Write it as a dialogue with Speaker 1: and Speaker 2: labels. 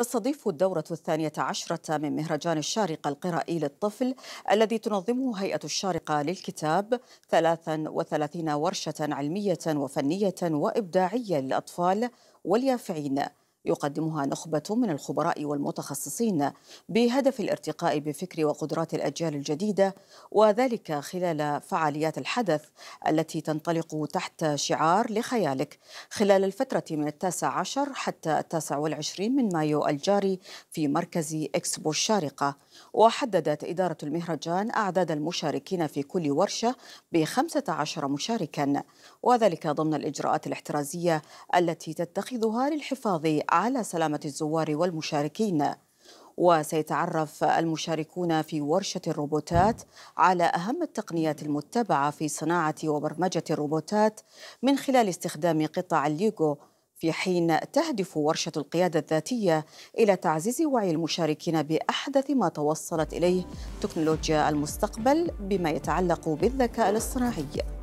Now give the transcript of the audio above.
Speaker 1: تستضيف الدورة الثانية عشرة من مهرجان الشارقة القرائي للطفل الذي تنظمه هيئة الشارقة للكتاب 33 ورشة علمية وفنية وإبداعية للأطفال واليافعين يقدمها نخبة من الخبراء والمتخصصين بهدف الارتقاء بفكر وقدرات الأجيال الجديدة وذلك خلال فعاليات الحدث التي تنطلق تحت شعار لخيالك خلال الفترة من التاسع عشر حتى التاسع والعشرين من مايو الجاري في مركز إكسبو الشارقة وحددت إدارة المهرجان أعداد المشاركين في كل ورشة بخمسة عشر مشاركا وذلك ضمن الإجراءات الاحترازية التي تتخذها للحفاظ على سلامة الزوار والمشاركين وسيتعرف المشاركون في ورشة الروبوتات على أهم التقنيات المتبعة في صناعة وبرمجة الروبوتات من خلال استخدام قطع الليغو في حين تهدف ورشة القيادة الذاتية إلى تعزيز وعي المشاركين بأحدث ما توصلت إليه تكنولوجيا المستقبل بما يتعلق بالذكاء الاصطناعي